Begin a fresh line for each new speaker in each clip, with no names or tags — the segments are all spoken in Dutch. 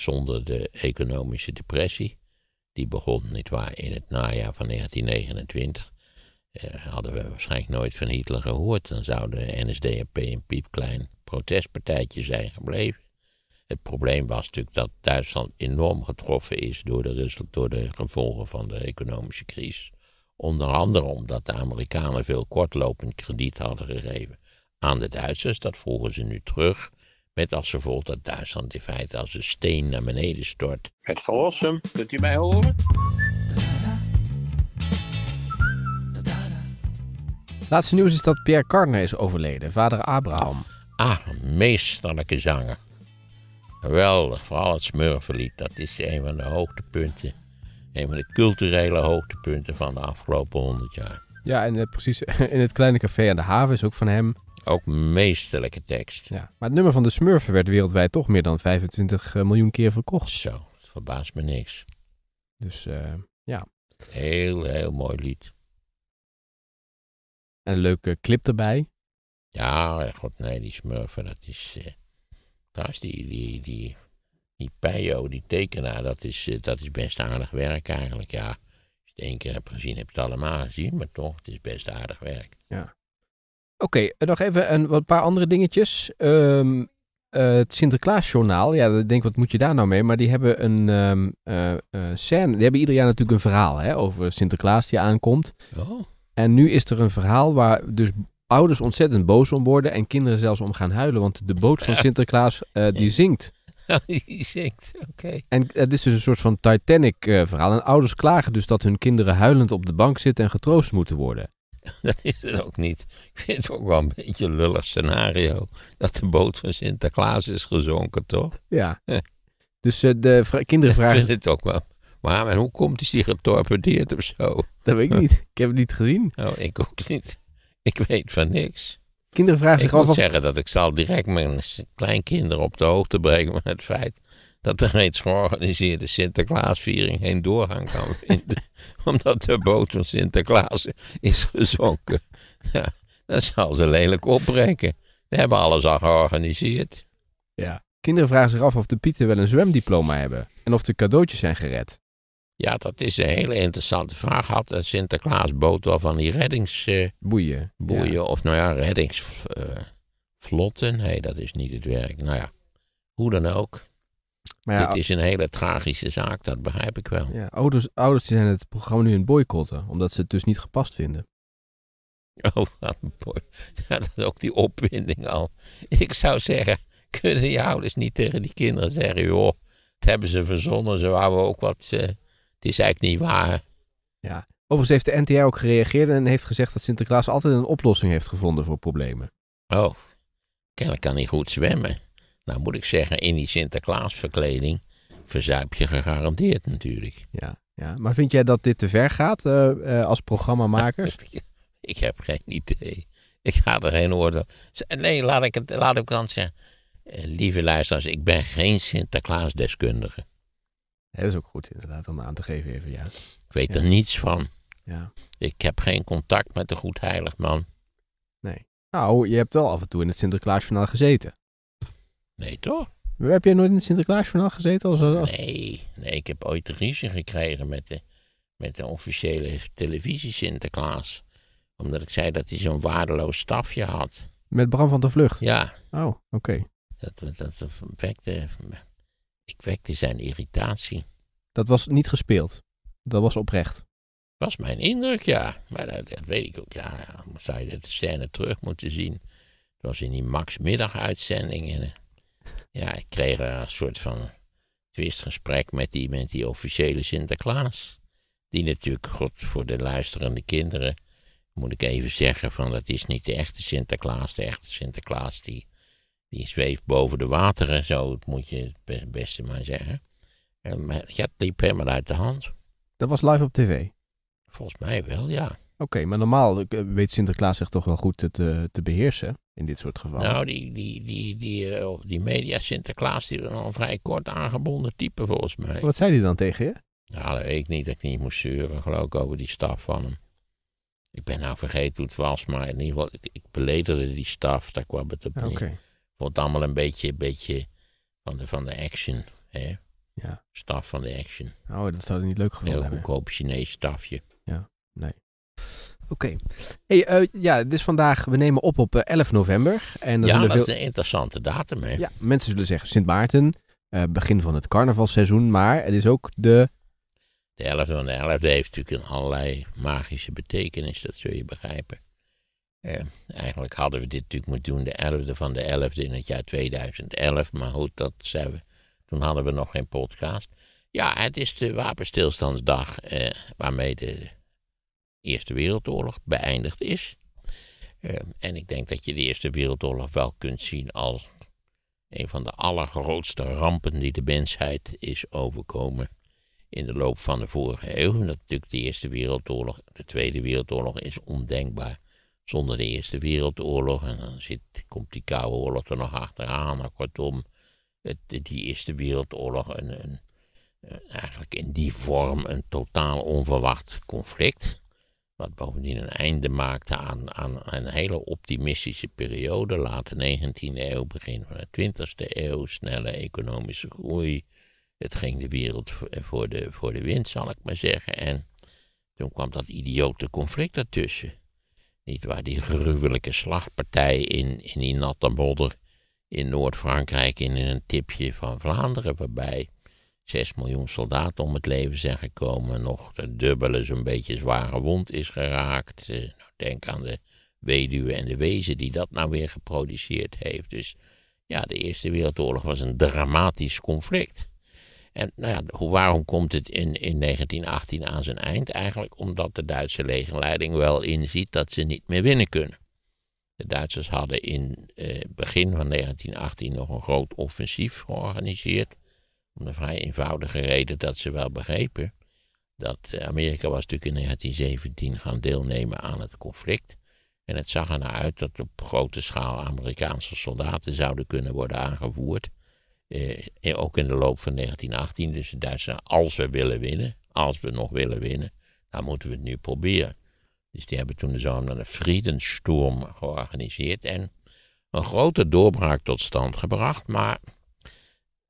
zonder de economische depressie. Die begon, nietwaar, in het najaar van 1929. Eh, hadden we waarschijnlijk nooit van Hitler gehoord. Dan zou de NSDAP een piepklein protestpartijtje zijn gebleven. Het probleem was natuurlijk dat Duitsland enorm getroffen is door de, door de gevolgen van de economische crisis. Onder andere omdat de Amerikanen veel kortlopend krediet hadden gegeven aan de Duitsers. Dat volgen ze nu terug. Met als gevolg dat Duitsland in feite als een steen naar beneden stort. Het verlossen, kunt u mij horen? Laatste nieuws is dat Pierre Cardin is overleden, vader Abraham. Ah, meesterlijke zanger. Geweldig, vooral het Smurfenlied. Dat is een van de hoogtepunten. Een van de culturele hoogtepunten van de afgelopen honderd jaar.
Ja, en eh, precies in het kleine café aan de haven is ook van hem ook meesterlijke tekst. Ja, maar het nummer van de Smurfen werd wereldwijd toch meer dan 25 eh, miljoen keer verkocht. Zo, het verbaast me niks. Dus eh, ja. Heel, heel mooi lied. En een leuke clip erbij. Ja,
eh, god nee, die Smurfen, dat is... Uh, trouwens, die, die, die, die Peyo, die tekenaar, dat is, dat is best aardig werk eigenlijk, ja. Als je het één keer hebt gezien, heb je het allemaal gezien, maar toch, het is best aardig werk. Ja.
Oké, eh, nog even een, paar andere dingetjes. Um, uh, het Sinterklaasjournaal, ja, ik denk, wat moet je daar nou mee? Maar die hebben een um, scène, die hebben ieder jaar natuurlijk een verhaal hè, over Sinterklaas die aankomt. Oh. En nu is er een verhaal waar dus ouders ontzettend boos om worden en kinderen zelfs om gaan huilen, want de boot van Sinterklaas die zingt.
Oh, die zingt, oké.
En het is dus een soort van Titanic verhaal. En ouders klagen dus dat hun kinderen huilend op de bank zitten en getroost moeten worden.
Dat is het ook niet. Ik vind het ook wel een beetje een lullig scenario. Dat de boot van Sinterklaas is gezonken, toch? Ja. dus eh, de kinderen vragen... Ik vind het ook wel. Maar, en hoe komt hij die getorpedeerd of zo? Dat weet ik niet. Ik heb het niet gezien. Oh, ik ook niet. Ik weet van niks.
Kinderen vragen ik zich af... Ik moet zeggen
dat ik zal direct mijn kleinkinderen op de hoogte brengen van het feit dat de reeds georganiseerde Sinterklaasviering geen doorgang kan vinden, omdat de boot van Sinterklaas is gezonken. dat zal ze lelijk opbreken. We hebben alles al georganiseerd. Ja,
kinderen vragen zich af of de Pieten wel een zwemdiploma hebben en of de cadeautjes zijn gered.
Ja, dat is een hele interessante vraag. Had de Sinterklaasboot wel van die reddingsboeien? Eh, boeien, boeien of nou ja, reddingsvlotten? nee, dat is niet het werk. Nou ja, hoe dan ook. Het ja, is een hele tragische zaak, dat begrijp ik wel. Ja,
ouders, ouders zijn het programma nu in boycotten, omdat ze het dus niet gepast vinden.
Oh, boy. dat is ook die opwinding al. Ik zou zeggen, kunnen die ouders niet tegen die kinderen zeggen, joh, het hebben ze verzonnen, ze waren ook wat, eh, het is eigenlijk niet waar. Ja, overigens heeft de NTR ook gereageerd en heeft gezegd dat Sinterklaas altijd een oplossing heeft gevonden voor problemen. Oh, kennelijk kan hij goed zwemmen. Nou moet ik zeggen, in die Sinterklaasverkleding verzuip je gegarandeerd natuurlijk. Ja,
ja. maar vind jij dat dit te ver gaat uh,
uh, als programmamakers? ik heb geen idee. Ik ga er geen oordeel. Nee, laat ik het laat ik dan zeggen. Eh, lieve luisteraars, ik ben geen Sinterklaasdeskundige. Dat is ook goed inderdaad om aan te geven even, ja. Ik weet er niets van. Ja. Ik heb geen contact met de Goedheiligman. Nee. Nou, je hebt wel af en toe in het Sinterklaasjournaal gezeten. Nee, toch?
Heb jij nooit in het Sinterklaasjournaal gezeten?
Als, eh, als... Nee, nee, ik heb ooit de ruzie gekregen met de, met de officiële televisie Sinterklaas. Omdat ik zei dat hij zo'n waardeloos stafje had. Met
Bram van der Vlucht? Ja. Oh,
oké. Dat, dat wekte, ik wekte zijn irritatie. Dat was niet gespeeld? Dat was oprecht? Dat was mijn indruk, ja. Maar dat, weet ik ook. Ja, zou je de scène terug moeten zien. Het was in die Max Middag uitzendingen. Eh, ja, ik kreeg een soort van twistgesprek met die, met die officiële Sinterklaas. Die natuurlijk, god, voor de luisterende kinderen, moet ik even zeggen, van dat is niet de echte Sinterklaas. De echte Sinterklaas die, die zweeft boven de wateren, zo moet je het beste maar zeggen. En, ja, het liep helemaal uit de hand.
Dat was live op tv?
Volgens mij wel, ja.
Oké, maar normaal eh, weet Sinterklaas zich toch wel goed te, te beheersen? in dit
soort gevallen? Nou, die, die, die, die, eh, die media Sinterklaas, die was een vrij kort aangebonden type volgens mij. Wat zei hij dan tegen je? Nou, dat weet ik niet, dat ik niet moest zeuren, geloof ik, over die staf van hem. Ik ben nou vergeten hoe het was, maar in ieder geval, ik, ik belederde die staf, daar kwam het op neer. Okay. Ik vond het allemaal een beetje, beetje van, de, van de action, hè? Ja. Staf van de action. Oh, dat zou niet leuk gevonden hebben. Heel goedkoop Chinees stafje. Ja, nee.
Oké. Hey, uh, ja, dus vandaag, we nemen op op 11 eh, november. En ja, dat is een interessante
datum. Hè? Ja,
mensen zullen zeggen Sint Maarten, eh, begin van het carnavalseizoen, maar het is ook de...
De 11 van de 11 heeft natuurlijk een allerlei magische betekenis, dat zul je begrijpen. eigenlijk hadden we dit natuurlijk moeten doen, de 11e van de 11e in het jaar 2011, maar goed, dat zijn we. Toen hadden we nog geen podcast. Ja, het is de wapenstilstandsdag waarmee de Eerste Wereldoorlog beëindigd is. Uh, en ik denk dat je de Eerste Wereldoorlog wel kunt zien als een van de allergrootste rampen die de mensheid is overkomen in de loop van de vorige eeuw. natuurlijk de Eerste Wereldoorlog, de Tweede Wereldoorlog is ondenkbaar zonder de Eerste Wereldoorlog. En dan zit, komt die Koude Oorlog er nog achteraan. Maar nou, kortom, het, die Eerste Wereldoorlog een, een, eigenlijk in die vorm een totaal onverwacht conflict. Wat bovendien een einde maakte aan, aan een hele optimistische periode. Late 19e eeuw, begin van de 20e eeuw. Snelle economische groei. Het ging de wereld eh, voor de, voor de wind, zal ik maar zeggen. En toen kwam dat idiote conflict ertussen. Niet waar die gruwelijke slagpartij in, in die natte modder in Noord-Frankrijk in een tipje van Vlaanderen, waarbij 6 miljoen soldaten om het leven zijn gekomen. Nog de dubbele zo'n beetje zware wond is geraakt. Eh, nou, denk aan de weduwe en de wezen die dat nou weer geproduceerd heeft. Dus ja, de Eerste Wereldoorlog was een dramatisch conflict. En nou ja, hoe, waarom komt het in, in 1918 aan zijn eind? Eigenlijk omdat de Duitse legerleiding wel inziet dat ze niet meer winnen kunnen. De Duitsers hadden in eh, begin van 1918 nog een groot offensief georganiseerd. Om de vrij eenvoudige reden dat ze wel begrepen dat eh, Amerika was natuurlijk in 1917 gaan deelnemen aan het conflict. En het zag ernaar uit dat op grote schaal Amerikaanse soldaten zouden kunnen worden aangevoerd. Eh, ook in de loop van 1918. Dus de Duitsers, als we willen winnen, als we nog willen winnen, dan moeten we het nu proberen. Dus die hebben toen de zogenaamde Friedensturm georganiseerd en een grote doorbraak tot stand gebracht. Maar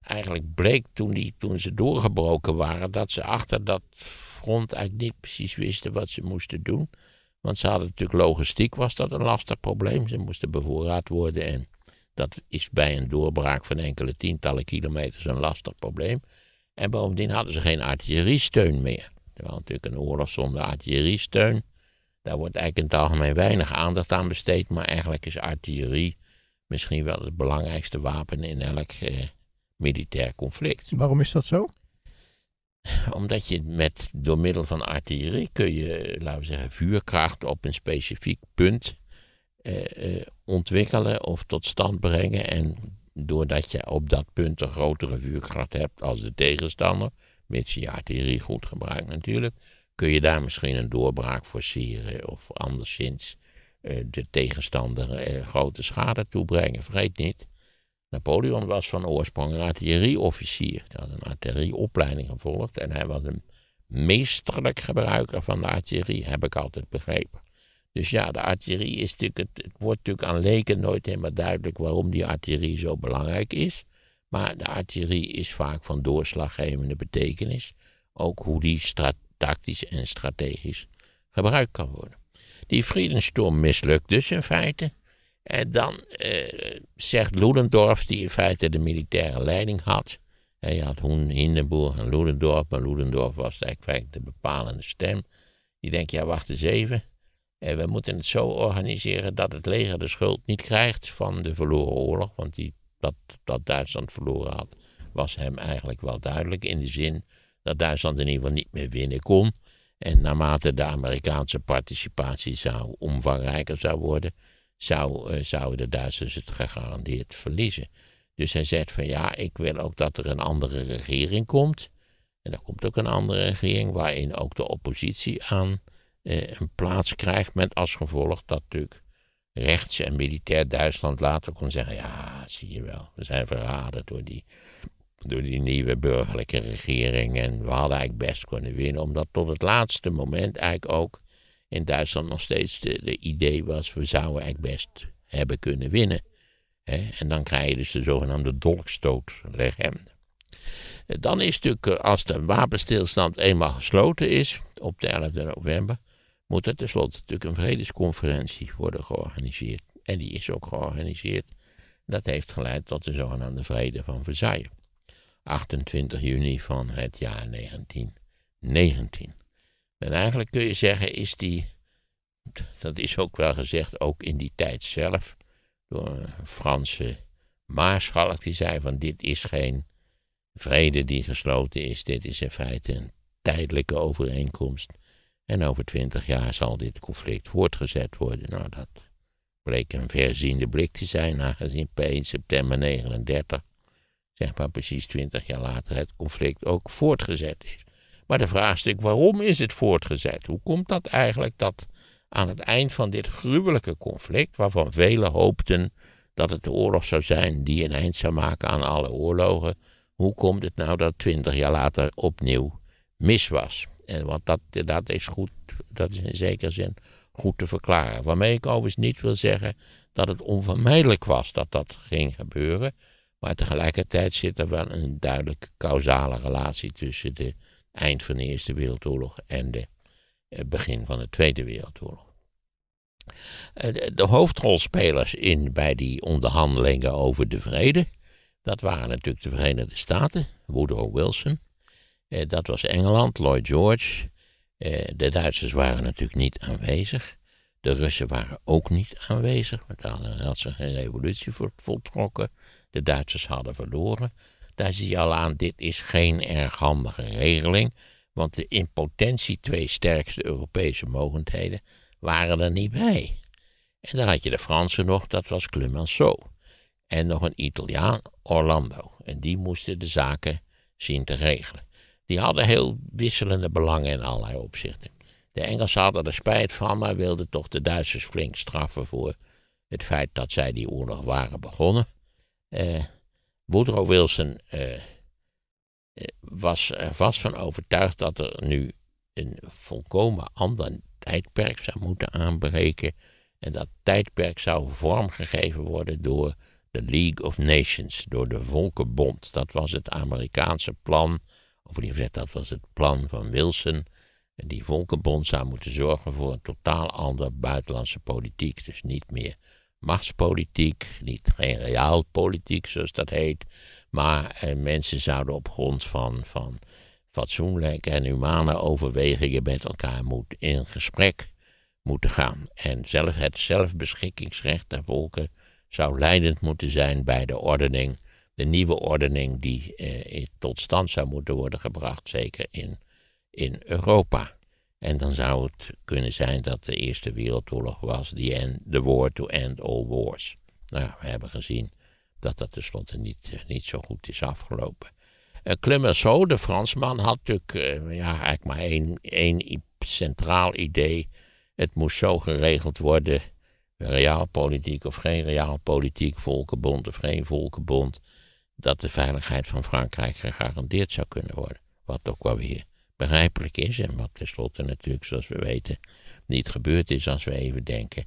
eigenlijk bleek toen, die, toen ze doorgebroken waren, dat ze achter dat front eigenlijk niet precies wisten wat ze moesten doen. Want ze hadden natuurlijk logistiek, was dat een lastig probleem. Ze moesten bevoorraad worden en dat is bij een doorbraak van enkele tientallen kilometers een lastig probleem. En bovendien hadden ze geen artilleriesteun meer. Terwijl natuurlijk een oorlog zonder artilleriesteun, daar wordt eigenlijk in het algemeen weinig aandacht aan besteed. Maar eigenlijk is artillerie misschien wel het belangrijkste wapen in elk... Eh, militair conflict. Waarom is dat zo? Omdat je met, door middel van artillerie kun je, laten we zeggen, vuurkracht op een specifiek punt eh, eh ontwikkelen of tot stand brengen. En doordat je op dat punt een grotere vuurkracht hebt als de tegenstander, mits je artillerie goed gebruikt natuurlijk, kun je daar misschien een doorbraak forceren of anderszins eh, de tegenstander eh, grote schade toebrengen. Vreet niet. Napoleon was van oorsprong een artillerieofficier. Hij had een artillerieopleiding gevolgd en hij was een meesterlijk gebruiker van de artillerie, heb ik altijd begrepen. Dus ja, de artillerie is natuurlijk, het, wordt natuurlijk aan leken nooit helemaal duidelijk waarom die artillerie zo belangrijk is. Maar de artillerie is vaak van doorslaggevende betekenis. Ook hoe die tactisch en strategisch gebruikt kan worden. Die Friedenstorm mislukt dus in feite. En dan eh, zegt Ludendorff, die in feite de militaire leiding had. En je had Hoen, Hindenburg en Ludendorff, maar Ludendorff was eigenlijk de bepalende stem. Die denkt, ja wacht eens even. En we moeten het zo organiseren dat het leger de schuld niet krijgt van de verloren oorlog. Want die, dat, dat Duitsland verloren had, was hem eigenlijk wel duidelijk. In de zin dat Duitsland in ieder geval niet meer winnen kon. En naarmate de Amerikaanse participatie zou omvangrijker zou worden, zou, eh, zouden de Duitsers het gegarandeerd verliezen. Dus hij zegt van ja, ik wil ook dat er een andere regering komt. En er komt ook een andere regering waarin ook de oppositie aan eh, een plaats krijgt. Met als gevolg dat natuurlijk rechts en militair Duitsland later kon zeggen: ja, zie je wel, we zijn verraden door die, door die nieuwe burgerlijke regering. En we hadden eigenlijk best kunnen winnen, omdat tot het laatste moment eigenlijk ook in Duitsland nog steeds de, de idee was, we zouden eigenlijk best hebben kunnen winnen. en dan krijg je dus de zogenaamde dolkstoot Dan is natuurlijk, eh, als de wapenstilstand eenmaal gesloten is, op de 11 november, moet er tenslotte natuurlijk een vredesconferentie worden georganiseerd. En die is ook georganiseerd. Dat heeft geleid tot de zogenaamde Vrede van Versailles. 28 juni van het jaar 1919. En eigenlijk kun je zeggen, is die, dat is ook wel gezegd, ook in die tijd zelf, door een Franse maarschalk die zei van dit is geen vrede die gesloten is, dit is in feite een tijdelijke overeenkomst. En over twintig jaar zal dit conflict voortgezet worden. Nou, dat bleek een verziende blik te zijn, aangezien bij 1 september 39, zeg maar precies twintig jaar later, het conflict ook voortgezet is. Maar de vraag is waarom is het voortgezet? Hoe komt dat eigenlijk dat aan het eind van dit gruwelijke conflict, waarvan velen hoopten dat het de oorlog zou zijn die een eind zou maken aan alle oorlogen, hoe komt het nou dat twintig jaar later opnieuw mis was? En, want dat, dat is goed, dat is in zekere zin goed te verklaren. Waarmee ik overigens niet wil zeggen dat het onvermijdelijk was dat dat ging gebeuren. Maar tegelijkertijd zit er wel een duidelijke causale relatie tussen de eind van de Eerste Wereldoorlog en de eh, begin van de Tweede Wereldoorlog. Eh, de hoofdrolspelers in, bij die onderhandelingen over de vrede, dat waren natuurlijk de Verenigde Staten, Woodrow Wilson, eh, dat was Engeland, Lloyd George, de Duitsers waren natuurlijk niet aanwezig, de Russen waren ook niet aanwezig, want daar had ze geen revolutie voor voltrokken, de Duitsers hadden verloren, daar zie je al aan, dit is geen erg handige regeling, want de in potentie twee sterkste Europese mogendheden waren er niet bij. En dan had je de Fransen nog, dat was Clemenceau. En nog een Italiaan, Orlando. En die moesten de zaken zien te regelen. Die hadden heel wisselende belangen in allerlei opzichten. De Engelsen hadden er spijt van, maar wilden toch de Duitsers flink straffen voor het feit dat zij die oorlog waren begonnen. Eh, Woodrow Wilson eh, eh, was er vast van overtuigd dat er nu een volkomen ander tijdperk zou moeten aanbreken. En dat tijdperk zou vormgegeven worden door de League of Nations, door de Volkenbond. Dat was het Amerikaanse plan, of liever gezegd, dat was het plan van Wilson. En die Volkenbond zou moeten zorgen voor een totaal ander buitenlandse politiek. Dus niet meer machtspolitiek, niet geen reaalpolitiek zoals dat heet, maar eh, mensen zouden op grond van, van fatsoenlijke en humane overwegingen met elkaar moet, in gesprek moeten gaan. En zelf het zelfbeschikkingsrecht der volken zou leidend moeten zijn bij de ordening, de nieuwe ordening die eh, tot stand zou moeten worden gebracht, zeker in, in Europa. En dan zou het kunnen zijn dat de Eerste Wereldoorlog was die end, war to end all wars. Nou, we hebben gezien dat dat tenslotte niet, eh, niet zo goed is afgelopen. Uh, eh, Clemenceau, de Fransman, had natuurlijk eh, ja, eigenlijk maar één, één centraal idee. Het moest zo geregeld worden, reaalpolitiek of geen realpolitiek, volkenbond of geen volkenbond, dat de veiligheid van Frankrijk gegarandeerd zou kunnen worden. Wat ook wel weer begrijpelijk is en wat tenslotte natuurlijk, zoals we weten, niet gebeurd is als we even denken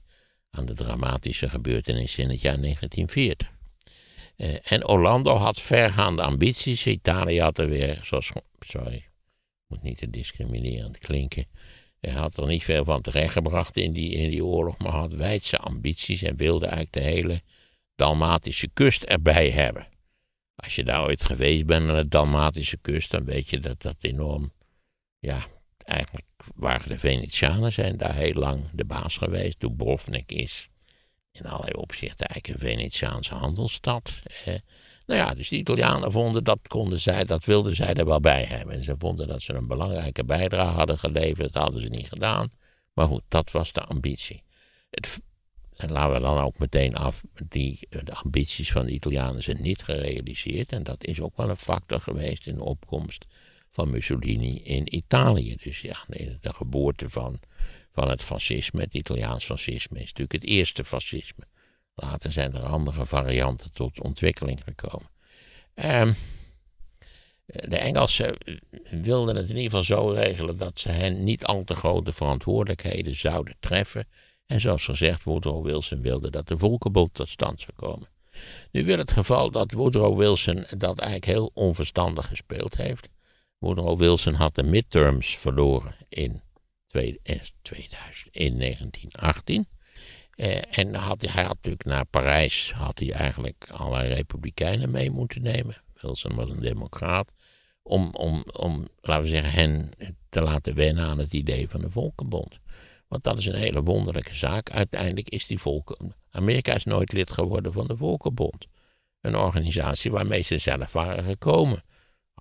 aan de dramatische gebeurtenissen in het jaar 1940. Eh, en Orlando had vergaande ambities. Italië had er weer, zoals, sorry, moet niet te discriminerend klinken. Hij had er niet veel van terechtgebracht in die, in die oorlog, maar had wijdse ambities en wilde eigenlijk de hele Dalmatische kust erbij hebben. Als je daar ooit geweest bent aan de Dalmatische kust, dan weet je dat dat enorm ja, eigenlijk waren de Venetianen zijn daar heel lang de baas geweest. Dubrovnik is in allerlei opzichten eigenlijk een Venetiaanse handelsstad. Eh, nou ja, dus de Italianen vonden dat konden zij, dat wilden zij er wel bij hebben. En ze vonden dat ze een belangrijke bijdrage hadden geleverd, dat hadden ze niet gedaan. Maar goed, dat was de ambitie. Het, en laten we dan ook meteen af, die, eh, de ambities van de Italianen zijn niet gerealiseerd. En dat is ook wel een factor geweest in de opkomst van Mussolini in Italië. Dus ja, de, de geboorte van, van het fascisme, het Italiaans fascisme, is natuurlijk het eerste fascisme. Later zijn er andere varianten tot ontwikkeling gekomen. Ehm, de Engelsen eh, wilden het in ieder geval zo regelen dat ze hen niet al te grote verantwoordelijkheden zouden treffen. En zoals gezegd, Woodrow Wilson wilde dat de volkenbond tot stand zou komen. Nu wil het geval dat Woodrow Wilson dat eigenlijk heel onverstandig gespeeld heeft. Woodrow Wilson had de midterms verloren in, 2000, eh, in 1918. Eh, en had, hij had natuurlijk naar Parijs had hij eigenlijk allerlei republikeinen mee moeten nemen. Wilson was een democraat. Om, om, om, laten we zeggen, hen te laten wennen aan het idee van de Volkenbond. Want dat is een hele wonderlijke zaak. Uiteindelijk is die volken... Amerika is nooit lid geworden van de Volkenbond. Een organisatie waarmee ze zelf waren gekomen.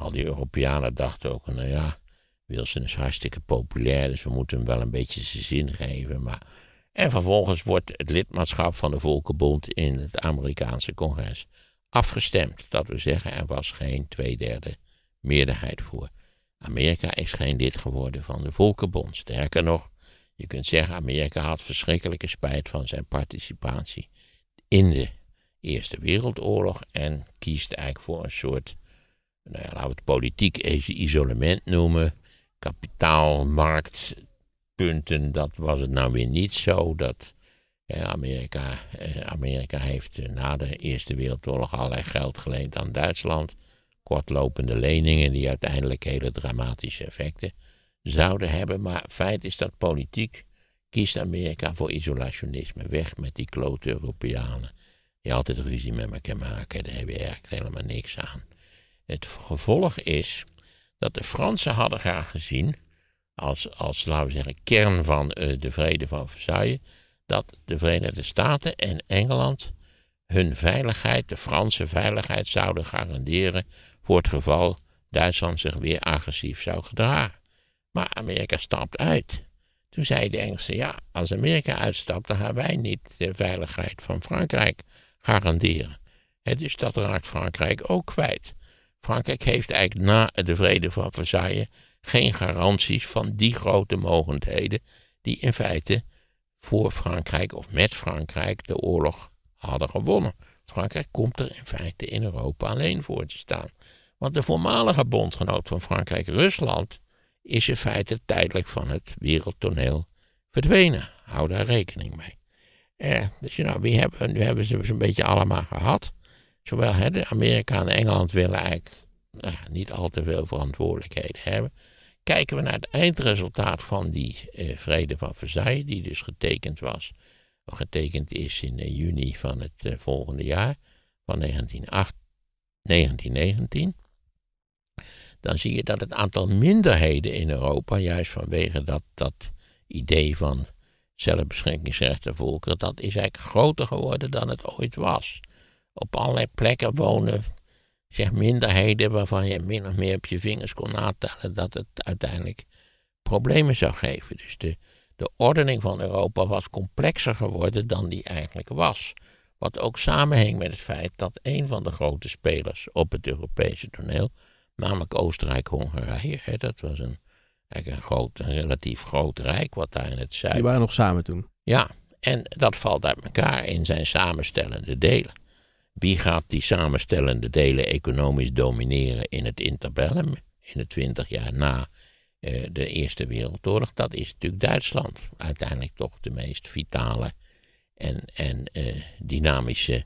Al die Europeanen dachten ook, nou ja, Wilson is hartstikke populair, dus we moeten hem wel een beetje zijn zin geven. Maar... En vervolgens wordt het lidmaatschap van de Volkenbond in het Amerikaanse congres afgestemd. Dat we zeggen, er was geen tweederde meerderheid voor. Amerika is geen lid geworden van de Volkenbond. Sterker nog, je kunt zeggen, Amerika had verschrikkelijke spijt van zijn participatie in de Eerste Wereldoorlog en kiest eigenlijk voor een soort nou ja, laten we het politiek even isolement noemen. Kapitaalmarktpunten, dat was het nou weer niet zo. Dat, ja, Amerika, eh, Amerika heeft eh, na de Eerste Wereldoorlog allerlei geld geleend aan Duitsland. Kortlopende leningen die uiteindelijk hele dramatische effecten zouden hebben. Maar feit is dat politiek kiest Amerika voor isolationisme. Weg met die klote Europeanen die altijd ruzie met elkaar maken. Daar hebben we eigenlijk helemaal niks aan. Het gevolg is dat de Fransen hadden graag gezien, als, als laten we zeggen, kern van eh, de vrede van Versailles, dat de Verenigde Staten en Engeland hun veiligheid, de Franse veiligheid, zouden garanderen voor het geval Duitsland zich weer agressief zou gedragen. Maar Amerika stapt uit. Toen zei de Engelsen, ja, als Amerika uitstapt, dan gaan wij niet de veiligheid van Frankrijk garanderen. Het dus dat raakt Frankrijk ook kwijt. Frankrijk heeft eigenlijk na de vrede van Versailles geen garanties van die grote mogendheden die in feite voor Frankrijk of met Frankrijk de oorlog hadden gewonnen. Frankrijk komt er in feite in Europa alleen voor te staan. Want de voormalige bondgenoot van Frankrijk, Rusland, is in feite tijdelijk van het wereldtoneel verdwenen. Hou daar rekening mee. Eh, dus nou, hebben, nu hebben ze zo'n beetje allemaal gehad. Zowel hè, Amerika en Engeland willen eigenlijk nou niet al te veel verantwoordelijkheden hebben. Kijken we naar het eindresultaat van die eh, vrede van Versailles, die dus getekend was, of getekend is in eh, juni van het eh, volgende jaar, van 1908, 1919 dan zie je dat het aantal minderheden in Europa, juist vanwege dat, dat idee van zelfbeschikkingsrecht volkeren, dat is eigenlijk groter geworden dan het ooit was op allerlei plekken wonen, zeg minderheden waarvan je min of meer op je vingers kon natellen dat het uiteindelijk problemen zou geven. Dus de, de ordening van Europa was complexer geworden dan die eigenlijk was. Wat ook samenhing met het feit dat een van de grote spelers op het Europese toneel, namelijk Oostenrijk-Hongarije, dat was een, een, groot, een relatief groot rijk wat daar in het zuiden. Die waren nog samen toen. Ja, en dat valt uit elkaar in zijn samenstellende delen. Wie gaat die samenstellende delen economisch domineren in het interbellum, in de twintig jaar na eh, de Eerste Wereldoorlog? Dat is natuurlijk Duitsland. Uiteindelijk toch de meest vitale en, en eh, dynamische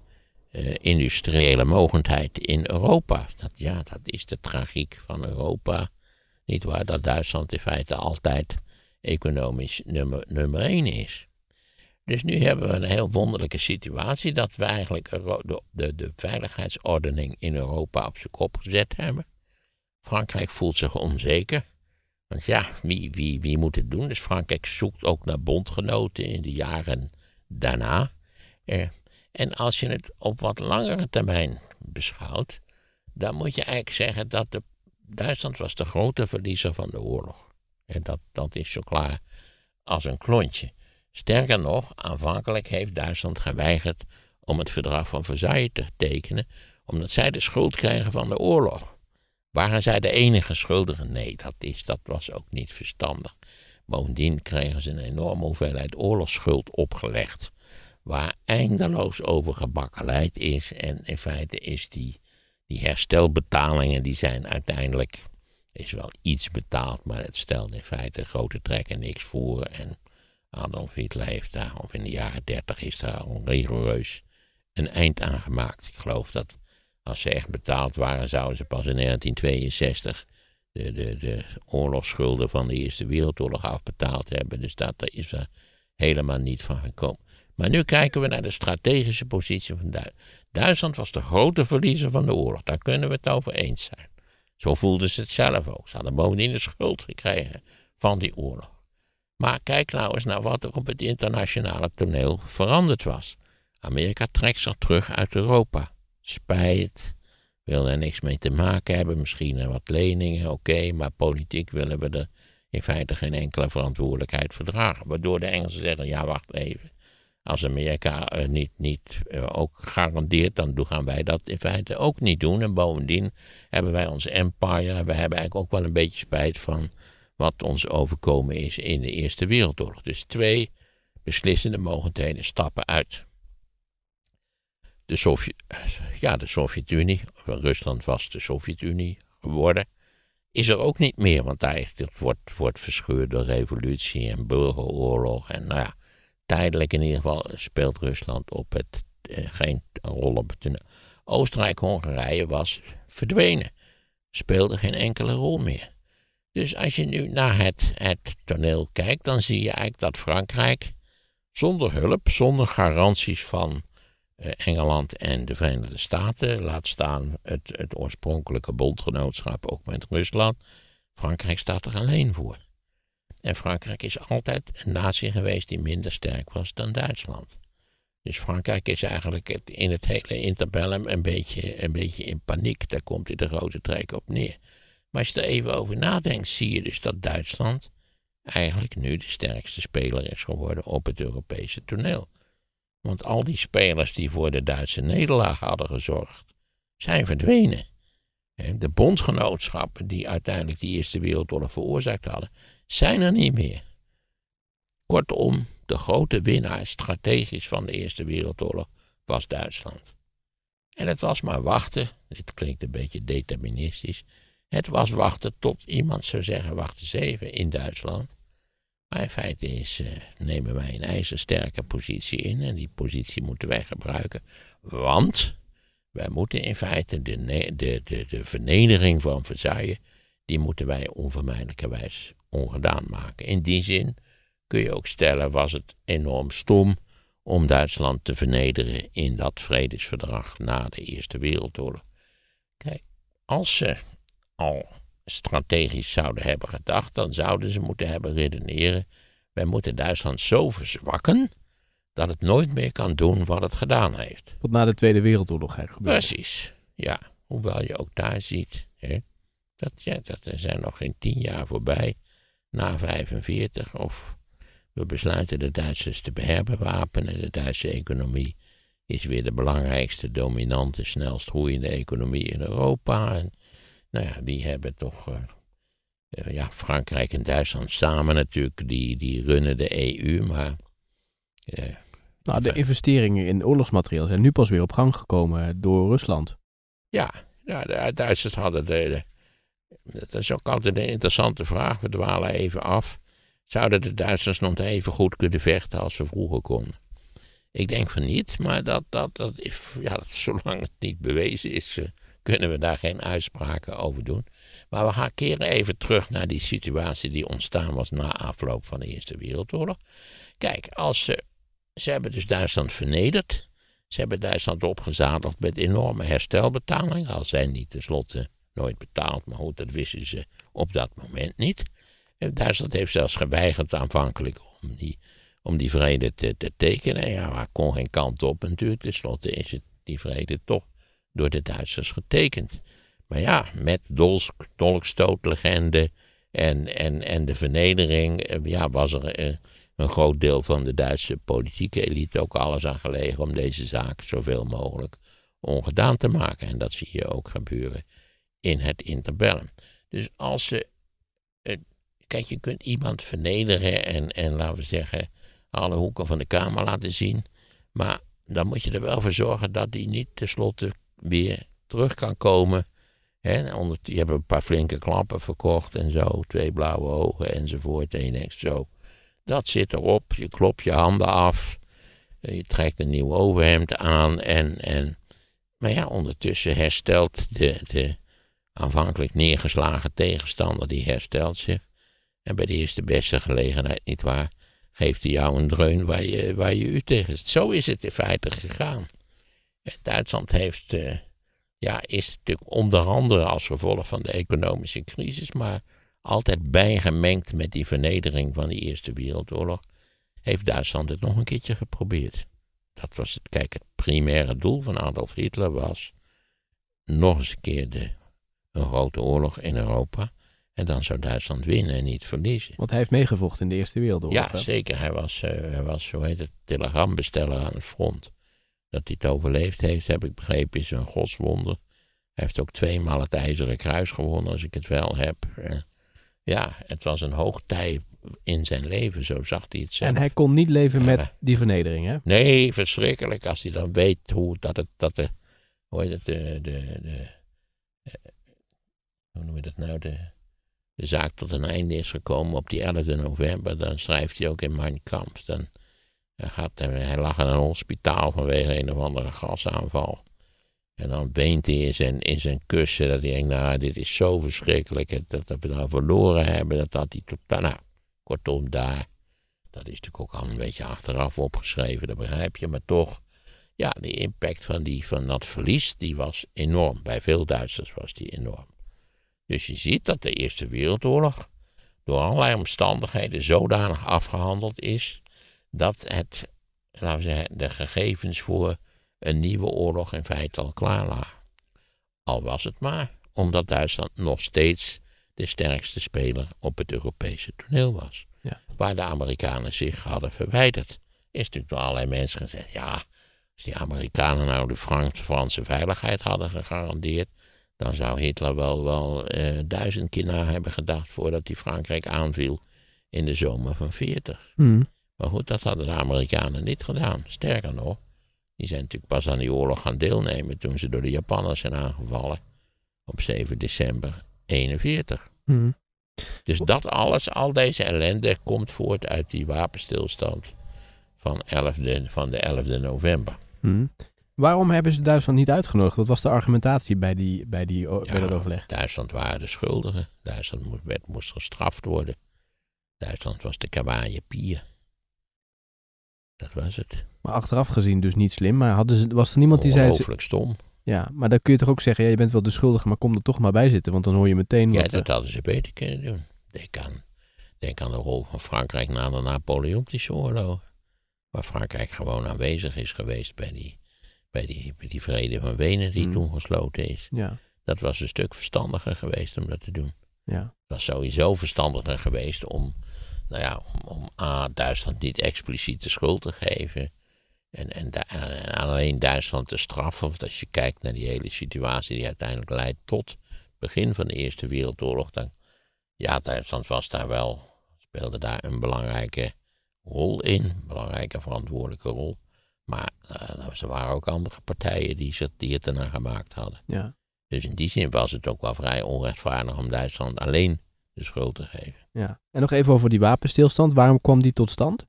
eh, industriële mogendheid in Europa. Dat, ja, dat is de tragiek van Europa. Niet waar dat Duitsland in feite altijd economisch nummer, nummer één is. Dus nu hebben we een heel wonderlijke situatie dat we eigenlijk de, de, de veiligheidsordening in Europa op zijn kop gezet hebben. Frankrijk voelt zich onzeker. Want ja, wie, wie, wie moet het doen? Dus Frankrijk zoekt ook naar bondgenoten in de jaren daarna. Eh, en als je het op wat langere termijn beschouwt, dan moet je eigenlijk zeggen dat Duitsland was de grote verliezer van de oorlog. En dat, dat is zo klaar als een klontje. Sterker nog, aanvankelijk heeft Duitsland geweigerd om het verdrag van Versailles te tekenen, omdat zij de schuld kregen van de oorlog. Waren zij de enige schuldigen? Nee, dat, is, dat was ook niet verstandig. Bovendien kregen ze een enorme hoeveelheid oorlogsschuld opgelegd, waar eindeloos over gebakkeleid is. En in feite is die, die herstelbetalingen, die zijn uiteindelijk, is wel iets betaald, maar het stelde in feite grote trekken niks voor. En Adolf Hitler heeft daar, of in de jaren dertig, is daar al rigoureus een eind aan gemaakt. Ik geloof dat als ze echt betaald waren, zouden ze pas in 1962 de, de, de oorlogsschulden van de Eerste Wereldoorlog afbetaald hebben. Dus dat, is er helemaal niet van gekomen. Maar nu kijken we naar de strategische positie van Duitsland. Duitsland was de grote verliezer van de oorlog, daar kunnen we het over eens zijn. Zo voelden ze het zelf ook. Ze hadden bovendien de schuld gekregen van die oorlog. Maar kijk nou eens naar wat er op het internationale toneel veranderd was. Amerika trekt zich terug uit Europa. Spijt, wil er niks mee te maken hebben, misschien wat leningen, oké, maar politiek willen we er in feite geen enkele verantwoordelijkheid verdragen. Waardoor de Engelsen zeggen, ja wacht even, als Amerika eh, niet, niet eh, ook garandeert, dan gaan wij dat in feite ook niet doen. En bovendien hebben wij ons empire we hebben eigenlijk ook wel een beetje spijt van wat ons overkomen is in de Eerste Wereldoorlog. Dus twee beslissende mogelijkheden stappen uit. De, Sovjet, ja, de unie Rusland was de Sovjet-Unie geworden, is er ook niet meer, want daar wordt, wordt verscheurd door revolutie en burgeroorlog. En nou ja, tijdelijk in ieder geval speelt Rusland op het, eh, geen rol op het Oostenrijk-Hongarije was verdwenen, speelde geen enkele rol meer. Dus als je nu naar het, het toneel kijkt, dan zie je eigenlijk dat Frankrijk zonder hulp, zonder garanties van eh, Engeland en de Verenigde Staten, laat staan het, het oorspronkelijke bondgenootschap ook met Rusland, Frankrijk staat er alleen voor. En Frankrijk is altijd een natie geweest die minder sterk was dan Duitsland. Dus Frankrijk is eigenlijk in het hele interbellum een beetje, een beetje in paniek. Daar komt hij de grote trek op neer. Maar als je er even over nadenkt, zie je dus dat Duitsland eigenlijk nu de sterkste speler is geworden op het Europese toneel. Want al die spelers die voor de Duitse nederlaag hadden gezorgd, zijn verdwenen. De bondgenootschappen die uiteindelijk de Eerste Wereldoorlog veroorzaakt hadden, zijn er niet meer. Kortom, de grote winnaar strategisch van de Eerste Wereldoorlog was Duitsland. En het was maar wachten, dit klinkt een beetje deterministisch, het was wachten tot iemand zou zeggen, wacht eens even, in Duitsland. Maar in feite is, eh, nemen wij een ijzersterke positie in en die positie moeten wij gebruiken. Want wij moeten in feite de, de, de, vernedering van Versailles, die moeten wij onvermijdelijkerwijs ongedaan maken. In die zin kun je ook stellen, was het enorm stom om Duitsland te vernederen in dat vredesverdrag na de Eerste Wereldoorlog. Kijk, als ze al strategisch zouden hebben gedacht, dan zouden ze moeten hebben redeneren: wij moeten Duitsland zo verzwakken dat het nooit meer kan doen wat het gedaan heeft.
Wat na de Tweede
Wereldoorlog eigenlijk gebeurde. Precies, ja. Hoewel je ook daar ziet, hè, dat, dat er zijn nog geen tien jaar voorbij na 45 of we besluiten de Duitsers te en De Duitse economie is weer de belangrijkste, dominante, snelst groeiende economie in Europa. En nou ja, die hebben toch. Eh, eh, ja, Frankrijk en Duitsland samen natuurlijk, die, die runnen de EU, maar. Eh,
nou, de investeringen in oorlogsmateriaal zijn nu pas weer op gang gekomen door Rusland.
Ja, de Duitsers hadden de, de, Dat is ook altijd een interessante vraag, we dwalen even af. Zouden de Duitsers nog even goed kunnen vechten als ze vroeger konden? Ik denk van niet, maar dat, dat, dat, ja, dat zolang het niet bewezen is, kunnen we daar geen uitspraken over doen. Maar we gaan keren even terug naar die situatie die ontstaan was na afloop van de Eerste Wereldoorlog. Kijk, als ze, ze hebben dus Duitsland vernederd. Ze hebben Duitsland opgezadeld met enorme herstelbetalingen. Al zijn die tenslotte nooit betaald, maar goed, dat wisten ze op dat moment niet. Duitsland heeft zelfs geweigerd aanvankelijk om die, om die vrede te, te tekenen. Ja, maar kon geen kant op natuurlijk. Tenslotte is het, die vrede toch door de Duitsers getekend. Maar ja, met dolkstootlegende en, en, en de vernedering eh, ja, was er eh, een groot deel van de Duitse politieke elite ook alles aan gelegen om deze zaak zoveel mogelijk ongedaan te maken. En dat zie je ook gebeuren in het interbellum. Dus als ze. Eh, kijk, je kunt iemand vernederen en, en laten we zeggen, alle hoeken van de kamer laten zien. Maar dan moet je er wel voor zorgen dat die niet tenslotte weer terug kan komen. Hè? Onder, die hebben een paar flinke klappen verkocht en zo. Twee blauwe ogen enzovoort. En je denkt zo, dat zit erop. Je klopt je handen af. Je trekt een nieuw overhemd aan. En, en, maar ja, ondertussen herstelt de, de aanvankelijk neergeslagen tegenstander, die herstelt zich. En bij de eerste beste gelegenheid, niet waar, geeft hij jou een dreun waar je, waar je u tegen is. Zo is het in feite gegaan. Duitsland heeft, eh, ja, is natuurlijk onder andere als gevolg van de economische crisis, maar altijd bijgemengd met die vernedering van de Eerste Wereldoorlog, heeft Duitsland het nog een keertje geprobeerd. Dat was het, kijk, het primaire doel van Adolf Hitler was nog eens een keer de, een grote oorlog in Europa. En dan zou Duitsland winnen en niet verliezen. Want hij heeft meegevochten in de Eerste Wereldoorlog. Ja, zeker. Hij was, eh, hij was, hoe heet het, telegrambesteller aan het front. Dat hij het overleefd heeft, heb ik begrepen, is een godswonder. Hij heeft ook tweemaal het IJzeren Kruis gewonnen, als ik het wel heb. Eh, ja, het was een hoog in zijn leven, zo zag hij het zelf. En hij kon
niet leven eh, met die
vernedering, hè? Nee, verschrikkelijk. Als hij dan weet hoe dat het, dat de, hoe heet het, de, de, de, eh, hoe noem je dat nou, de, de zaak tot een einde is gekomen op die 11 november, dan schrijft hij ook in mijn Kampf, dan hij, eh, hij lag in een hospitaal vanwege een of andere gasaanval. En dan weent hij in zijn, in zijn kussen. Dat hij denkt, nou, dit is zo verschrikkelijk. Dat, dat we nou verloren hebben. Dat had hij totaal... Nou, kortom, daar. Dat is natuurlijk ook al een beetje achteraf opgeschreven. Dat begrijp je. Maar toch, ja, de impact van, die, van dat verlies, die was enorm. Bij veel Duitsers was die enorm. Dus je ziet dat de Eerste Wereldoorlog door allerlei omstandigheden zodanig afgehandeld is dat het, laten we zeggen, de gegevens voor een nieuwe oorlog in feite al klaar lagen. Al was het maar omdat Duitsland nog steeds de sterkste speler op het Europese toneel was. Ja. Waar de Amerikanen zich hadden verwijderd. Is natuurlijk door allerlei mensen gezegd: ja, als die Amerikanen nou de Franse veiligheid hadden gegarandeerd. dan zou Hitler wel, wel eh, duizend keer naar hebben gedacht voordat hij Frankrijk aanviel in de zomer van 40. Mm. Maar goed, dat hadden de Amerikanen niet gedaan. Sterker nog, die zijn natuurlijk pas aan die oorlog gaan deelnemen toen ze door de Japanners zijn aangevallen op 7 december 41. Hmm. Dus dat alles, al deze ellende, komt voort uit die wapenstilstand van, 11 van de 11e november.
Hmm. Waarom hebben ze Duitsland niet uitgenodigd? Wat was de argumentatie bij, die, bij, die,
dat overleg? Duitsland waren de schuldigen. Duitsland moest, werd, gestraft worden. Duitsland was de kawaaie pier. Dat was het.
Maar achteraf gezien dus niet slim. Maar hadden ze, was er niemand die zei... Ongelooflijk stom. Ja, maar dan kun je toch ook zeggen, ja, je bent wel de schuldige, maar kom er toch maar bij zitten. Want dan hoor je meteen... Ja, dat eh,
hadden ze beter kunnen doen. Denk aan, denk aan de rol van Frankrijk na de Napoleontische oorlog. Waar Frankrijk gewoon aanwezig is geweest bij die, bij die, bij die vrede van Wenen die hmm. toen gesloten is. Ja. Dat was een stuk verstandiger geweest om dat te doen. Ja. Het was sowieso verstandiger geweest om nou ja, om, om A, Duitsland niet expliciet de schuld te geven. En, en, alleen Duitsland te straffen. Want als je kijkt naar die hele situatie die uiteindelijk leidt tot het begin van de Eerste Wereldoorlog. Dan, ja, Duitsland was daar wel, speelde daar een belangrijke rol in. Een belangrijke verantwoordelijke rol. Maar er eh, nou, waren ook andere partijen die, zich, die het ernaar gemaakt hadden. Ja. Dus in die zin was het ook wel vrij onrechtvaardig om Duitsland alleen de schuld te geven.
Ja. En nog even over die wapenstilstand. Waarom kwam die tot stand?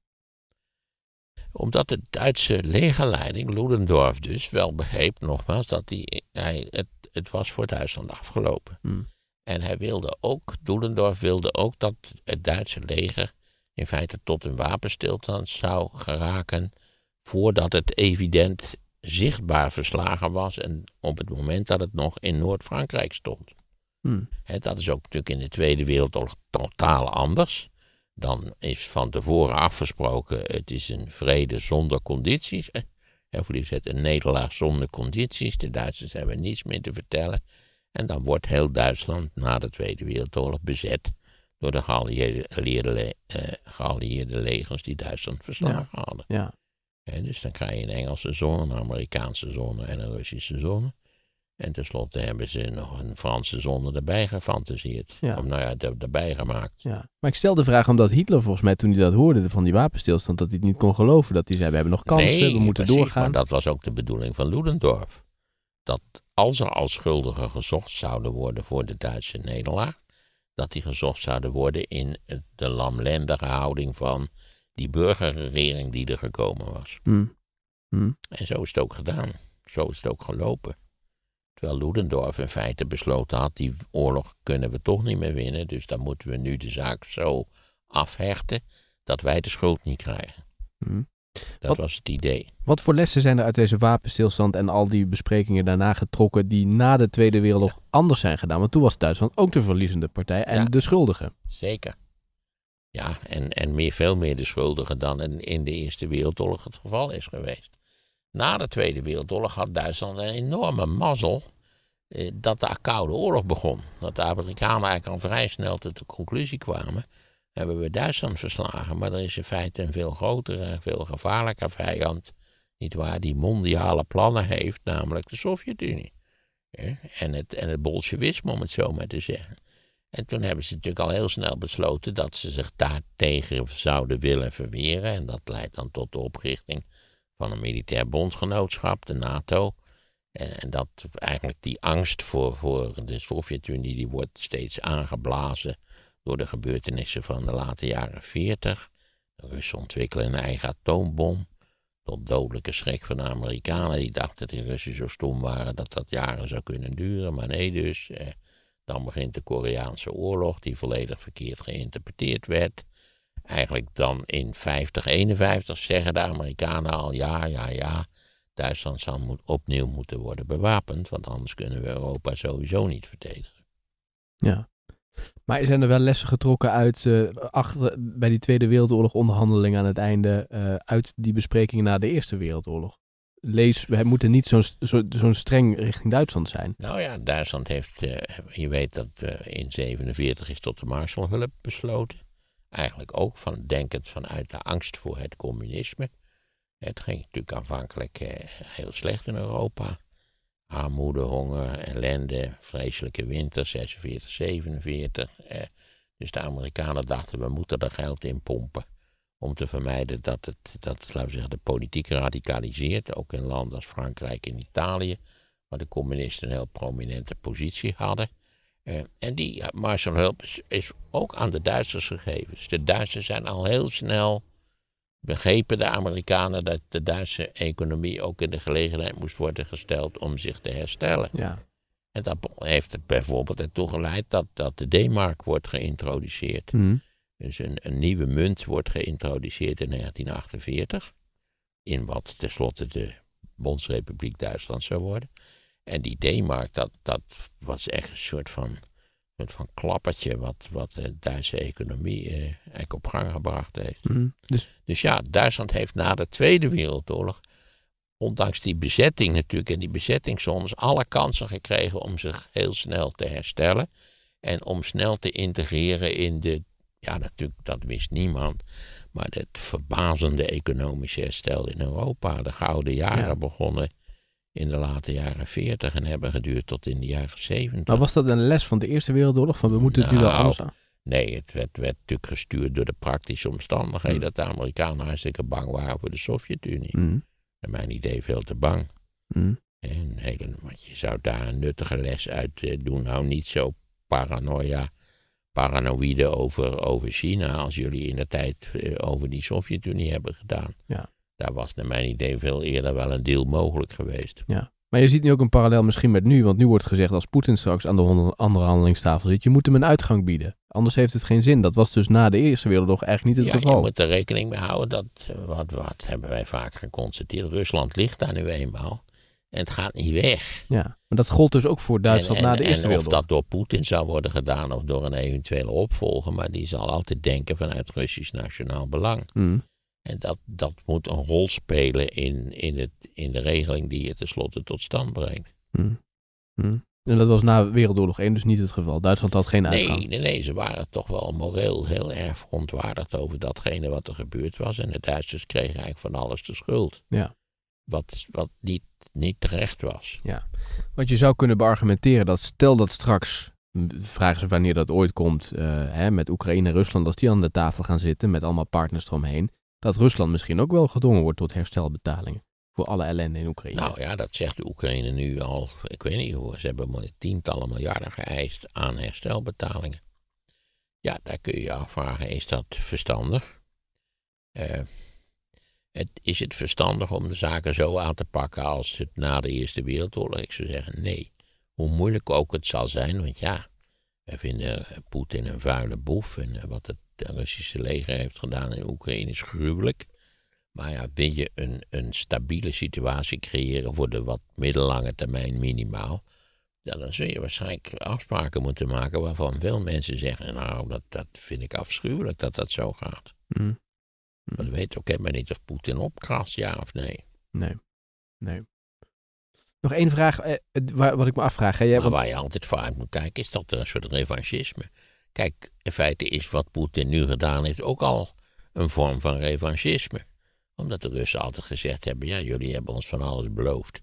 Omdat de Duitse legerleiding, Ludendorff dus, wel begreep, nogmaals, dat die, hij, het, het was voor Duitsland afgelopen. Hmm. En hij wilde ook, Ludendorff wilde ook dat het Duitse leger in feite tot een wapenstilstand zou geraken voordat het evident zichtbaar verslagen was en op het moment dat het nog in Noord-Frankrijk stond. Hmm. dat is ook natuurlijk in de Tweede Wereldoorlog totaal anders. Dan is van tevoren afgesproken, het is een vrede zonder condities. Eh, of liefst een nederlaag zonder condities. De Duitsers hebben niets meer te vertellen. En dan wordt heel Duitsland na de Tweede Wereldoorlog bezet door de geallieerde, eh, geallieerde legers die Duitsland verslagen hadden. Ja. dus dan krijg je een Engelse zone, een Amerikaanse zone en een Russische zone. En tenslotte hebben ze nog een Franse zonde erbij gefantaseerd. Ja. Of nou ja, erbij gemaakt. Ja.
Maar ik stel de vraag omdat Hitler volgens mij toen hij dat hoorde van die wapenstilstand, dat hij het niet kon geloven. Dat hij zei, we hebben nog kansen, we moeten doorgaan. maar dat
was ook de bedoeling van Ludendorff. Dat als er al schuldigen gezocht zouden worden voor de Duitse nederlaag, dat die gezocht zouden worden in de lamlendige houding van die burgerregering die er gekomen was. Hm. Hm. En zo is het ook gedaan. Zo is het ook gelopen. Terwijl Ludendorff in feite besloten had, die oorlog kunnen we toch niet meer winnen, dus dan moeten we nu de zaak zo afhechten dat wij de schuld niet krijgen. Hmm. Dat was het idee.
Wat voor lessen zijn er uit deze wapenstilstand en al die besprekingen daarna getrokken die na de Tweede Wereldoorlog anders zijn gedaan? Want toen was Duitsland ook de verliezende partij en de schuldige.
Zeker. Ja, en, en meer, veel meer de schuldige dan in de Eerste Wereldoorlog het geval is geweest. Na de Tweede Wereldoorlog had Duitsland een enorme mazzel eh, dat de Koude Oorlog begon. Dat de Amerikanen eigenlijk al vrij snel tot de conclusie kwamen. Hebben we Duitsland verslagen, maar er is in feite een veel grotere en veel gevaarlijker vijand. nietwaar? die mondiale plannen heeft, namelijk de Sovjet-Unie. Eh, en het, en het bolsjewisme, om het zo maar te zeggen. En toen hebben ze natuurlijk al heel snel besloten dat ze zich daartegen zouden willen verweren. En dat leidt dan tot de oprichting van een militair bondgenootschap, de NATO. En dat eigenlijk die angst voor, voor de Sovjet-Unie, die wordt steeds aangeblazen door de gebeurtenissen van de late jaren 40. De Russen ontwikkelen een eigen atoombom. Tot dodelijke schrik van de Amerikanen. Die dachten dat de Russen zo stom waren dat dat jaren zou kunnen duren. Maar nee dus. Eh, dan begint de Koreaanse oorlog, die volledig verkeerd geïnterpreteerd werd eigenlijk dan in 50, 51 zeggen de Amerikanen al ja, ja, ja. Duitsland zal moet, opnieuw moeten worden bewapend, want anders kunnen we Europa sowieso niet verdedigen. Ja. Maar
zijn er wel lessen getrokken uit eh, achter, bij die Tweede Wereldoorlog onderhandelingen aan het einde, eh, uit die besprekingen na de Eerste Wereldoorlog? Lees, we moeten niet zo'n zo, streng richting Duitsland zijn.
Nou ja, Duitsland heeft, eh, je weet dat in 1947 is tot de Marshallhulp besloten eigenlijk ook van denkend vanuit de angst voor het communisme. Het ging natuurlijk aanvankelijk eh, heel slecht in Europa. Armoede, honger, ellende, vreselijke winter, 46, 47. Eh. Dus de Amerikanen dachten, we moeten er geld in pompen. Om te vermijden dat het, dat, laten we zeggen, de politiek radicaliseert. Ook in landen als Frankrijk en Italië. Waar de communisten een heel prominente positie hadden en die Marshall Hulp is, ook aan de Duitsers gegeven. Dus de Duitsers zijn al heel snel begrepen, de Amerikanen, dat de Duitse economie ook in de gelegenheid moest worden gesteld om zich te herstellen. Ja. En dat heeft er bijvoorbeeld ertoe geleid dat, dat de D-mark wordt geïntroduceerd. Mhm. Dus een, een nieuwe munt wordt geïntroduceerd in 1948. In wat tenslotte de Bondsrepubliek Duitsland zou worden. En die D-mark, dat, dat was echt een soort van, soort van klappertje wat, wat de Duitse economie eh, eigenlijk op gang gebracht heeft. Mhm. dus... dus ja, Duitsland heeft na de Tweede Wereldoorlog, ondanks die bezetting natuurlijk en die bezettingszones, alle kansen gekregen om zich heel snel te herstellen. En om snel te integreren in de, ja natuurlijk, dat wist niemand, maar het verbazende economische herstel in Europa. De gouden jaren begonnen in de late jaren 40 en hebben geduurd tot in de jaren 70. Maar was
dat een les van de Eerste Wereldoorlog? we moeten nou, het nu wel nou, anders aan?
Nee, het werd, werd natuurlijk gestuurd door de praktische omstandigheden. Mm. Dat de Amerikanen hartstikke bang waren voor de Sovjet-Unie. Mm. Naar mijn idee veel te bang. Mm. En want je zou daar een nuttige les uit eh, doen. Hou niet zo paranoia, paranoïde over, over China als jullie in de tijd eh, over die Sovjet-Unie hebben gedaan. Ja. Daar was naar mijn idee veel eerder wel een deal mogelijk geweest.
Ja. Maar je ziet nu ook een parallel misschien met nu, want nu wordt gezegd als Poetin straks aan de andere handelingstafel zit, je moet hem een uitgang bieden. Anders heeft het geen zin. Dat was dus na de Eerste Wereldoorlog eigenlijk niet het ja, geval. Je moet
er rekening mee houden dat, wat, wat hebben wij vaak geconstateerd, Rusland ligt daar nu eenmaal. En het gaat niet weg.
Ja, maar dat gold dus ook voor Duitsland na de Eerste en Wereldoorlog.
of dat door Poetin zou worden gedaan of door een eventuele opvolger, maar die zal altijd denken vanuit Russisch nationaal belang. Mm. En dat, dat moet een rol spelen in, in, het, in de regeling die je tenslotte tot stand brengt.
Hmm. Hmm. En dat was na Wereldoorlog 1 dus niet het geval. Duitsland had geen uitgang. Nee,
nee, nee, ze waren toch wel moreel heel erg verontwaardigd over datgene wat er gebeurd was. En de Duitsers kregen eigenlijk van alles de schuld. Ja. Wat, wat niet, niet terecht was. Ja,
want je zou kunnen beargumenteren dat stel dat straks, vragen ze wanneer dat ooit komt, eh, hè, met Oekraïne en Rusland, als die aan de tafel gaan zitten met allemaal partners eromheen dat Rusland misschien ook wel
gedwongen wordt tot herstelbetalingen voor alle ellende in Oekraïne. Nou ja, dat zegt de Oekraïne nu al, ik weet niet hoe, ze hebben tientallen miljarden geëist aan herstelbetalingen. Ja, daar kun je je afvragen, is dat verstandig? Eh, het, is het verstandig om de zaken zo aan te pakken als het na de Eerste Wereldoorlog? Ik zou zeggen nee. Hoe moeilijk ook het zal zijn, want ja, wij vinden eh, Poetin een vuile boef en eh, wat het eh, Russische leger heeft gedaan in Oekraïne is gruwelijk. Maar ja, wil je een, een stabiele situatie creëren voor de wat middellange termijn minimaal, dan zul je waarschijnlijk afspraken moeten maken waarvan veel mensen zeggen, nou, dat, dat vind ik afschuwelijk dat dat zo gaat. Mm. Mm. weet ook helemaal niet of Poetin opkrast, ja of nee. Nee, nee. Nog één vraag, eh, wat ik me afvraag. Hè? Nou, waar je altijd voor uit moet kijken, is dat een soort revanchisme. Kijk, in feite is wat Poetin nu gedaan heeft ook al een vorm van revanchisme. Omdat de Russen altijd gezegd hebben: ja, jullie hebben ons van alles beloofd.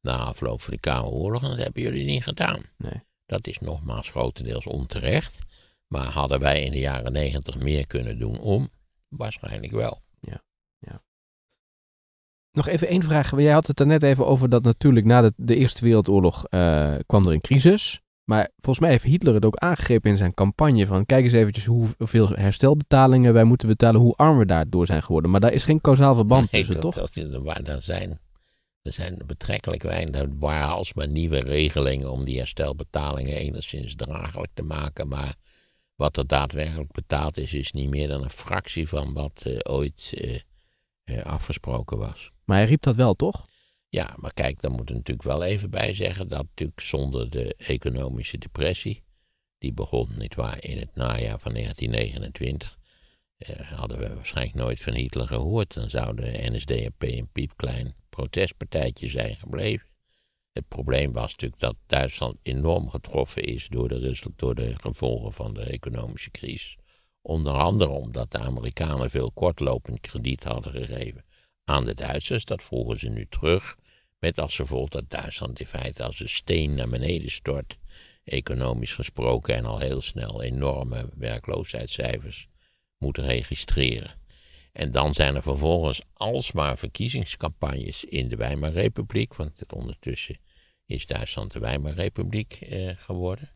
Na afloop van de Koude en dat hebben jullie niet gedaan. Nee. Dat is nogmaals grotendeels onterecht. Maar hadden wij in de jaren negentig meer kunnen doen om? Waarschijnlijk wel. Ja.
Nog even één vraag. Jij had het er net even over dat natuurlijk na de, de Eerste Wereldoorlog eh, kwam er een crisis. Maar volgens mij heeft Hitler het ook aangegrepen in zijn campagne van kijk eens eventjes hoeveel herstelbetalingen wij moeten betalen, hoe arm we daardoor zijn geworden. Maar daar is geen kausaal verband tussen, toch? Dat,
dat, zijn, er zijn betrekkelijk weinig, waar alsmaar nieuwe regelingen om die herstelbetalingen enigszins draaglijk te maken. Maar wat er daadwerkelijk betaald is, is niet meer dan een fractie van wat eh, ooit eh, afgesproken was.
Maar hij riep dat wel, toch?
Ja, maar kijk, dan moet ik natuurlijk wel even bij zeggen dat natuurlijk zonder de economische depressie, die begon niet waar in het najaar van 1929, eh, hadden we waarschijnlijk nooit van Hitler gehoord. Dan zou de NSDAP een piepklein protestpartijtje zijn gebleven. Het probleem was natuurlijk dat Duitsland enorm getroffen is door de, door de gevolgen van de economische crisis. Onder andere omdat de Amerikanen veel kortlopend krediet hadden gegeven aan de Duitsers. Dat volgen ze nu terug. Met als gevolg dat Duitsland in feite als een steen naar beneden stort. Economisch gesproken en al heel snel enorme werkloosheidscijfers moeten registreren. En dan zijn er vervolgens alsmaar verkiezingscampagnes in de Weimarrepubliek. Want het ondertussen is Duitsland de Weimarrepubliek eh, geworden.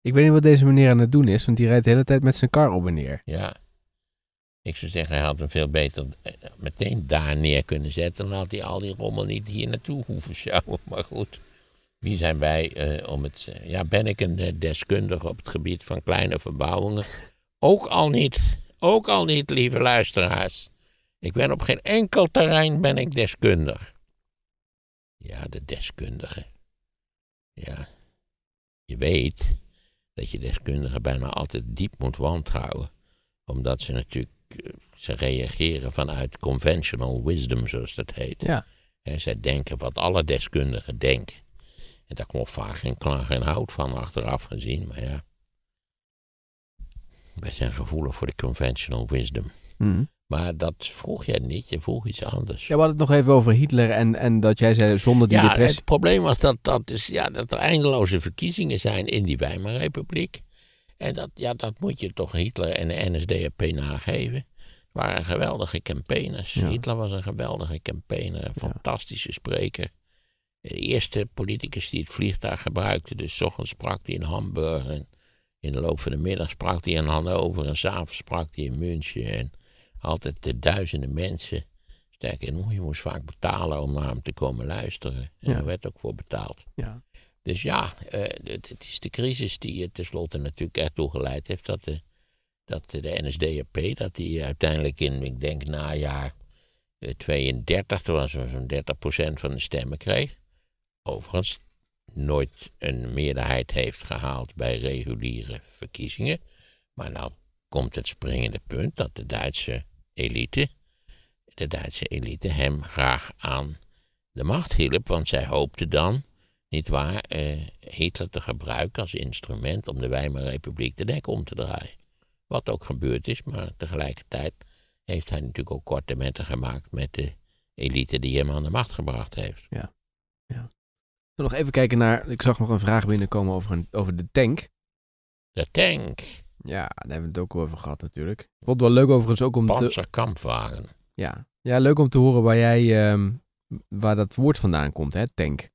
Ik weet niet wat
deze meneer aan het doen is, want die rijdt de hele tijd met zijn kar op en neer.
Ja, ik zou zeggen, hij had hem veel beter eh, meteen daar neer kunnen zetten. Dan had hij al die rommel niet hier naartoe hoeven sjouwen. Maar goed, wie zijn wij eh, om het... ja, ben ik een eh, deskundige op het gebied van kleine verbouwingen? Ook al niet, ook al niet, lieve luisteraars. Ik ben op geen enkel terrein ben ik deskundig. Ja, de deskundige. Ja, je weet dat je deskundigen bijna altijd diep moet wantrouwen omdat ze natuurlijk eh, ze reageren vanuit conventional wisdom, zoals dat heet. Ja. En zij denken wat alle deskundigen denken. En daar komt vaak geen klaar geen hout van achteraf gezien, maar ja. Wij zijn gevoelig voor de conventional wisdom. Mhm. Maar dat vroeg jij niet, je vroeg iets anders.
Ja, we hadden het nog even over Hitler en, en dat jij zei zonder die ja, Het probleem
was dat, dat, is, ja, dat er eindeloze verkiezingen zijn in die Weimarrepubliek. En dat, ja, dat moet je toch Hitler en de NSDAP nageven. Waren geweldige campaigners. Hitler was een geweldige campaigner, een fantastische spreker. De eerste politicus die het vliegtuig gebruikte, dus s ochtends sprak hij in Hamburg. En in de loop van de middag sprak hij in Hannover en s'avonds sprak hij in München. En altijd de duizenden mensen. sterker nog je moest vaak betalen om naar hem te komen luisteren. En ja. daar werd ook voor betaald. Ja. Dus ja, eh, het, is de crisis die er eh, tenslotte natuurlijk ertoe geleid heeft dat de, dat de NSDAP, dat die uiteindelijk in, ik denk najaar 32, eh, toen was zo'n 30% van de stemmen kreeg. Overigens nooit een meerderheid heeft gehaald bij reguliere verkiezingen. Maar nou komt het springende punt dat de Duitse elite, de Duitse elite hem graag aan de macht hielp, want zij hoopte dan niet waar? Eh, Hitler te gebruiken als instrument om de Weimar-republiek de nek om te draaien. Wat ook gebeurd is, maar tegelijkertijd heeft hij natuurlijk ook korte metten gemaakt met de elite die hem aan de macht gebracht heeft. Ja, ja.
Dan nog even kijken naar, ik zag nog een vraag binnenkomen over, een, over de tank. De tank? Ja, daar hebben we het ook over gehad natuurlijk. Ik vond wel leuk overigens ook om Panzerkampwagen. Te... Ja. ja, leuk om te horen waar jij, ehm, waar dat woord vandaan komt, hè, tank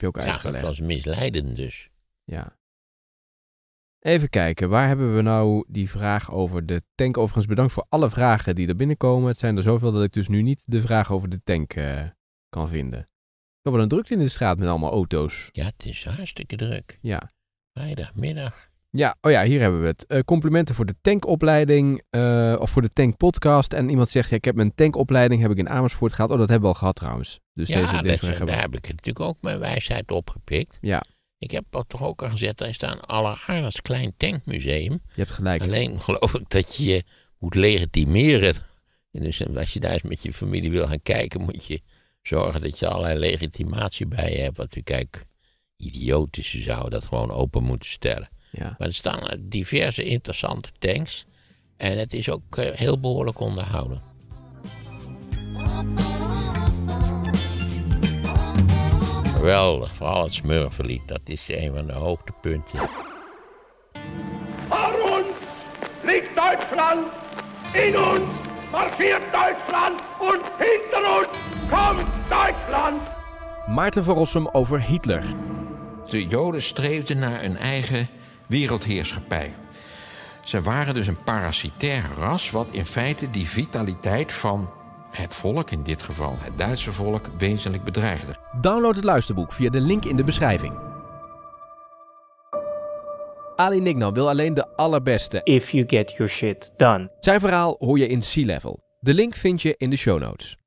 ja, dat was misleidend dus. Ja. Even kijken, waar hebben we nou die vraag over de tank? Overigens bedankt voor alle vragen die er binnenkomen. Het zijn er zoveel dat ik dus nu niet de vraag over de tank eh, kan vinden. Ik heb wel een drukte in de
straat met allemaal auto's. Ja, het is hartstikke druk. Ja. Vrijdagmiddag.
Ja, oh ja, hier hebben we het. Eh, complimenten voor de tankopleiding eh, of voor de tankpodcast. En iemand zegt, ja, ik heb mijn tankopleiding heb ik in Amersfoort gehad. Oh, dat hebben we al gehad trouwens. Dus ja, deze, deze dat, daar heb ik
natuurlijk ook mijn wijsheid opgepikt. Ja. Ik heb dat toch ook al gezet, daar staat een alleraardigst klein tankmuseum. Je hebt gelijk. Alleen geloof ik dat je je moet legitimeren. En dus eh, als je daar eens met je familie wil gaan kijken, moet je zorgen dat je allerlei legitimatie bij je hebt. Want u kijk, idiotisch, ze zouden dat gewoon open moeten stellen. Ja. Maar er staan eh, diverse interessante tanks. En het is ook eh, heel behoorlijk onderhouden. Geweldig, vooral het Smurfenlied. Dat is een van de hoogtepunten. Voor ons ligt Duitsland. In ons marcheert Duitsland. En hinter ons komt Duitsland. Maarten van Rossum over Hitler. De Joden streefden naar een eigen wereldheerschappij. Ze waren dus een parasitair ras, wat in feite die vitaliteit van het volk, in dit geval het Duitse volk, wezenlijk bedreigde. Download het
luisterboek via de link in de beschrijving. Ali Nignan wil alleen de allerbeste. If you get your shit done. Zijn verhaal hoor je in Sea level De link vind je in de show notes.